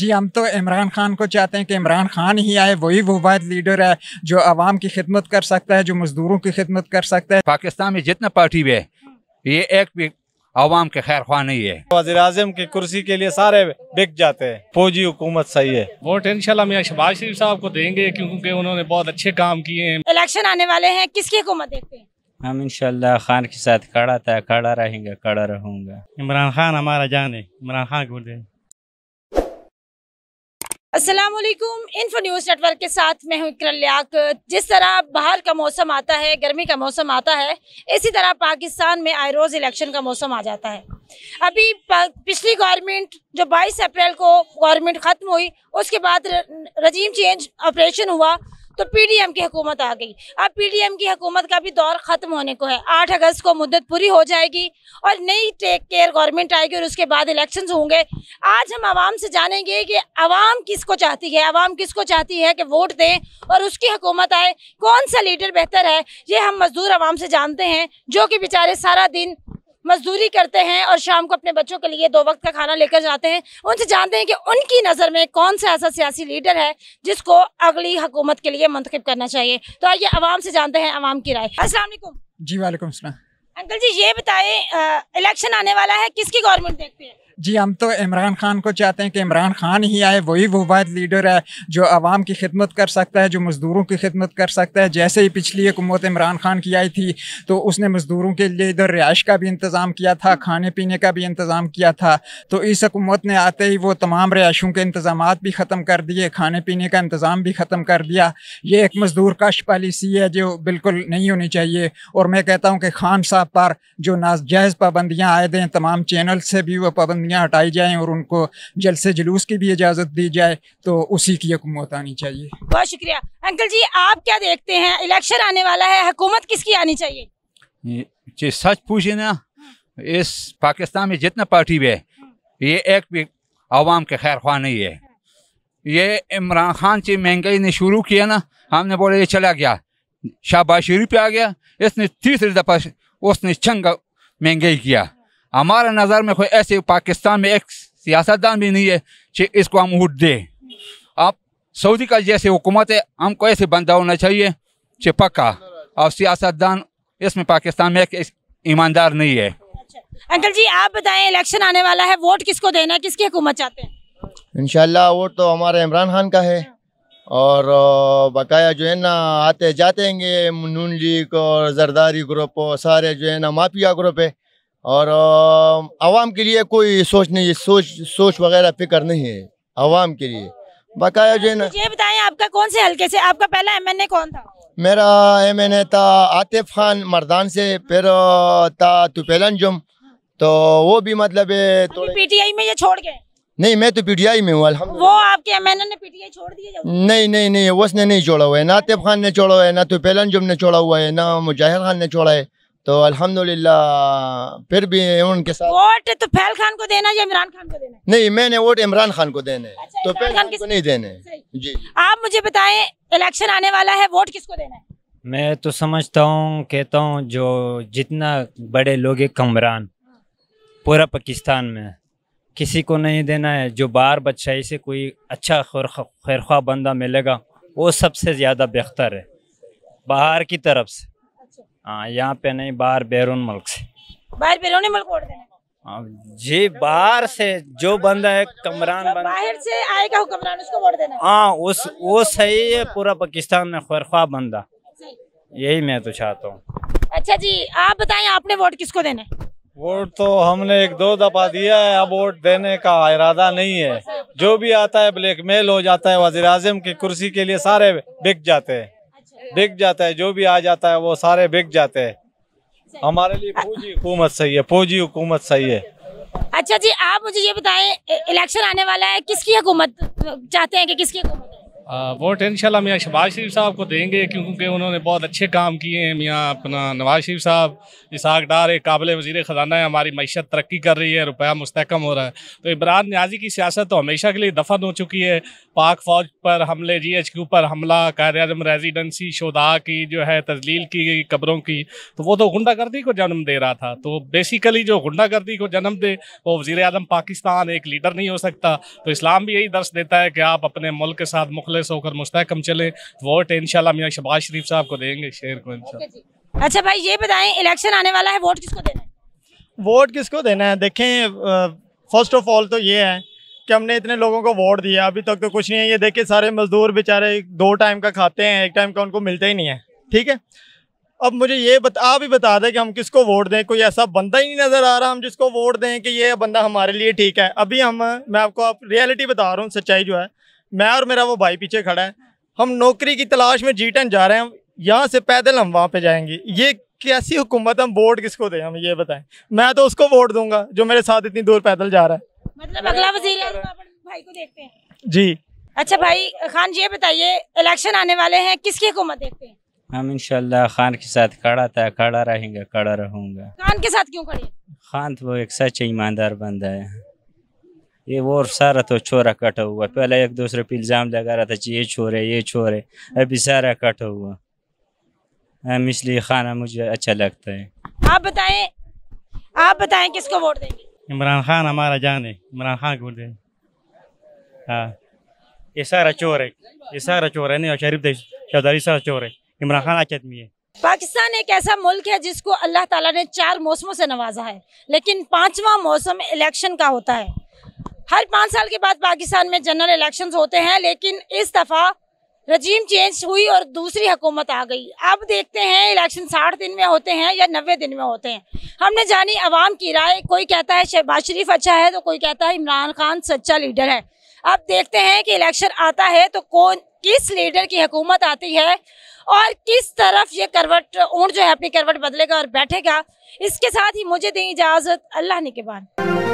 जी हम तो इमरान खान को चाहते हैं कि इमरान खान ही आए वही वबाद लीडर है जो आवाम की खिदमत कर सकता है जो मजदूरों की खिदमत कर सकता है पाकिस्तान में जितना पार्टी भी है ये एक भी आवाम के खैर ख्वाह नहीं है वजी अजम की कुर्सी के लिए सारे बिक जाते हैं फौजी हुकूमत सही है वोट इनशाला मियाँ शबाज शरीफ साहब को देंगे क्योंकि उन्होंने बहुत अच्छे काम किए हैं इलेक्शन आने वाले हैं किसकी हुकूमत देखते हैं हम इंशाल्लाह खान के साथ खड़ा था खड़ा रहेंगे खड़ा रहूंगा इमरान खान हमारा जान है इमरान खान को देंगे असलम इन्फो न्यूज़ नेटवर्क के साथ मैं इकर इकरल्याक जिस तरह बाहर का मौसम आता है गर्मी का मौसम आता है इसी तरह पाकिस्तान में आए रोज़ इलेक्शन का मौसम आ जाता है अभी पिछली गवर्नमेंट जो 22 अप्रैल को गवर्नमेंट ख़त्म हुई उसके बाद रजीम चेंज ऑपरेशन हुआ तो पीडीएम की हुकूमत आ गई अब पीडीएम की हुकूमत का भी दौर ख़त्म होने को है आठ अगस्त को मुद्दत पूरी हो जाएगी और नई टेक केयर गवर्नमेंट आएगी और उसके बाद इलेक्शंस होंगे आज हम आवाम से जानेंगे कि आवाम किसको चाहती है आवाम किसको चाहती है कि वोट दें और उसकी हुकूमत आए कौन सा लीडर बेहतर है ये हम मजदूर आवाम से जानते हैं जो कि बेचारे सारा दिन मजदूरी करते हैं और शाम को अपने बच्चों के लिए दो वक्त का खाना लेकर जाते हैं उनसे जानते हैं कि उनकी नज़र में कौन सा ऐसा सियासी लीडर है जिसको अगली हुकूमत के लिए मंतखब करना चाहिए तो आइए आवाम से जानते हैं आवाम की राय असलम जी वालेकुम अंकल जी ये बताएं इलेक्शन आने वाला है किसकी गवर्नमेंट देखते हैं जी हम तो इमरान खान को चाहते हैं कि इमरान खान ही आए वही वाद लीडर है जो आवाम की खिदमत कर सकता है जो मज़दूरों की खिदमत कर सकता है जैसे ही पिछली हुकूमत इमरान खान की आई थी तो उसने मज़दूरों के लिए इधर रिहाइश का भी इंतज़ाम किया था खाने पीने का भी इंतज़ाम किया था तो इस हकूमत ने आते ही वो तमाम रिहाइशों के इंतज़ाम भी ख़त्म कर दिए खाने पीने का इंतज़ाम भी ख़त्म कर दिया ये एक मज़दूर कश पॉलिसी है जो बिल्कुल नहीं होनी चाहिए और मैं कहता हूँ कि खान साहब पर जो नाजायज़ पाबंदियाँ आए दें तमाम चैनल से भी वो पाबंद कमियाँ हटाई जाएँ और उनको जलसे जुलूस की भी इजाज़त दी जाए तो उसी की हुकूमत आनी चाहिए बहुत शुक्रिया अंकल जी आप क्या देखते हैं इलेक्शन आने वाला है हुकूमत किसकी आनी चाहिए जी सच पूछे ना इस पाकिस्तान में जितना पार्टी भी है ये एक भी आवाम के खैर खवा नहीं है ये इमरान खान जी महंगाई ने शुरू किया ना हमने बोले ये चला गया शाहबाज शरीफ पे आ गया इसने तीसरी दफ़ा उसने चंगा महंगाई किया हमारे नज़र में कोई ऐसे पाकिस्तान में एक सियासतदान भी नहीं है कि इसको हम वोट दें आप सऊदी का जैसे हुकूमत है हमको ऐसे बंदा होना चाहिए कि पक्का और सियासतदान इसमें पाकिस्तान में एक ईमानदार नहीं है अच्छा। अंकल जी आप बताएं इलेक्शन आने वाला है वोट किसको देना है किसकी हुकूमत चाहते हैं इनशाला वोट तो हमारे इमरान खान का है और बकाया जो है ना आते हैं नून लीग और जरदारी ग्रुप और सारे जो है ना माफिया ग्रुप है और आवाम के लिए कोई सोच नहीं है सोच सोच वगैरह फिक्र नहीं है आवाम के लिए बकाया जो है ना ये बताएं आपका कौन से हल्के से आपका पहला एमएनए कौन था मेरा एम एन ए था आतिफ खान मरदान से फिर था तुपेलन जुम तो वो भी मतलब पीटीआई में ये छोड़ गए नहीं मैं तो पीटीआई में हूँ वो आपके एमएनए ने पीटीआई छोड़ दिया नहीं नहीं नहीं उसने नहीं छोड़ा हुआ है ना आतिफ खान ने छोड़ा हुआ है ना तुपेलन जुम ने छोड़ा हुआ है ना मुजाहिर खान ने छोड़ा है तो अल्हम्दुलिल्लाह फिर भी उनके साथ वोट तो फैल खान को देना या इमरान खान को देना नहीं मैंने वोट इमरान खान को देने अच्छा, तो फैल खान को नहीं देने जी आप मुझे बताएं इलेक्शन आने वाला है वोट किसको देना है मैं तो समझता हूँ कहता हूँ जो जितना बड़े लोग है कमरान पूरा पाकिस्तान में किसी को नहीं देना है जो बार बच्चा से कोई अच्छा खैरख्वा बंदा मिलेगा वो सबसे ज़्यादा बेहतर है बाहर की तरफ से हाँ यहाँ पे नहीं बाहर बैरून मुल्क से बाहर बैरून मुल्क वोट हाँ, जी बाहर से जो बंदा है कमरान बाहर से आएगा हुक्मरान उसको वोट देना हाँ उस वो सही है पूरा पाकिस्तान में खरख्वा बंदा यही मैं तो चाहता हूँ अच्छा जी आप बताएं आपने वोट किसको देने वोट तो हमने एक दो दफा दिया है अब वोट देने का इरादा नहीं है जो भी आता है ब्लैकमेल हो जाता है वजीर की कुर्सी के लिए सारे बिक जाते हैं बिक जाता है जो भी आ जाता है वो सारे बिक जाते हैं हमारे लिए फौजी हुकूमत सही है फौजी हुकूमत सही है अच्छा जी आप मुझे ये बताएं इलेक्शन आने वाला है किसकी हुकूमत चाहते हैं कि किसकी हुकूमत वोट इंशाल्लाह मियाँ शहबाज शरीफ साहब को देंगे क्योंकि उन्होंने बहुत अच्छे काम किए हैं मियाँ अपना नवाज शरीफ साहब इसहाक डार एक काबिल वजीर ख़जाना है हमारी मीशत तरक्की कर रही है रुपया मुस्तकम हो रहा है तो इमरान न्याजी की सियासत तो हमेशा के लिए दफन हो चुकी है पाक फ़ौज पर हमले जी एच क्यू पर हमला कार अजम रेजिडेंसी शोदा की जो है तजलील की गई कब्रों की तो वो तो गुंडागर्दी को जन्म दे रहा था तो बेसिकली जो गुंडागर्दी को जन्म दे वो वज़ी अजम पाकिस्तान एक लीडर नहीं हो सकता तो इस्लाम भी यही दर्श देता है कि आप अपने मुल्क के साथ मुखल मुखलस होकर मुस्तकम चले वोट इनशाला मियाँ शबाज शरीफ साहब को देंगे शेर को इनशा अच्छा भाई ये बताएं इलेक्शन आने वाला है वोट किसको देना है वोट किसको देना है देखें फर्स्ट ऑफ ऑल तो ये है कि हमने इतने लोगों को वोट दिया अभी तक तो कुछ नहीं है ये देखे सारे मजदूर बेचारे दो टाइम का खाते हैं एक टाइम का उनको मिलता ही नहीं है ठीक है अब मुझे ये बता आप ही बता दें कि हम किसको वोट दें कोई ऐसा बंदा ही नहीं नज़र आ रहा हम जिसको वोट दें कि ये बंदा हमारे लिए ठीक है अभी हम मैं आपको आप रियलिटी बता रहा हूँ सच्चाई जो है मैं और मेरा वो भाई पीछे खड़ा है हम नौकरी की तलाश में जीटन जा रहे हैं यहाँ से पैदल हम वहाँ पे जाएंगे ये कैसी हुकूमत हम वोट किसको दें हम ये बताएं मैं तो उसको वोट दूंगा जो मेरे साथ इतनी दूर पैदल जा रहा है मतलब अगला वजीर भाई को देखते हैं जी अच्छा भाई खान जी ये बताइए इलेक्शन आने वाले हैं किसकी हुकूमत देखते हैं हम इंशाल्लाह खान के साथ खड़ा था खड़ा रहेंगे खड़ा रहूंगा खान के साथ क्यों खड़े खान तो वो एक सच ईमानदार बंदा है ये वो सारा तो छोरा कटा हुआ पहले एक दूसरे पे इल्ज़ाम लगा रहा था ये छोरे ये छोरे अभी सारा कटा हुआ हम हाँ, इसलिए खाना मुझे अच्छा लगता है आप बताएं आप बताएं किसको वोट देंगे इमरान खान हमारा जान है इमरान खान को हाँ ये सारा चोर है ये सारा चोर है नहीं शरीफ चौधरी सारा चोर है इमरान खान आदमी है पाकिस्तान एक ऐसा मुल्क है जिसको अल्लाह ताला ने चार मौसमों से नवाजा है लेकिन पांचवा मौसम इलेक्शन का होता है हर पाँच साल के बाद पाकिस्तान में जनरल इलेक्शन होते हैं लेकिन इस दफ़ा रजीम चेंज हुई और दूसरी हुकूमत आ गई अब देखते हैं इलेक्शन साठ दिन में होते हैं या नबे दिन में होते हैं हमने जानी आवाम की राय कोई कहता है शहबाज शरीफ अच्छा है तो कोई कहता है इमरान खान सच्चा लीडर है अब देखते हैं कि इलेक्शन आता है तो कौन किस लीडर की हुकूमत आती है और किस तरफ ये करवट ऊँट जो है अपनी करवट बदलेगा और बैठेगा इसके साथ ही मुझे दें इजाज़त अल्लाह ने के बाद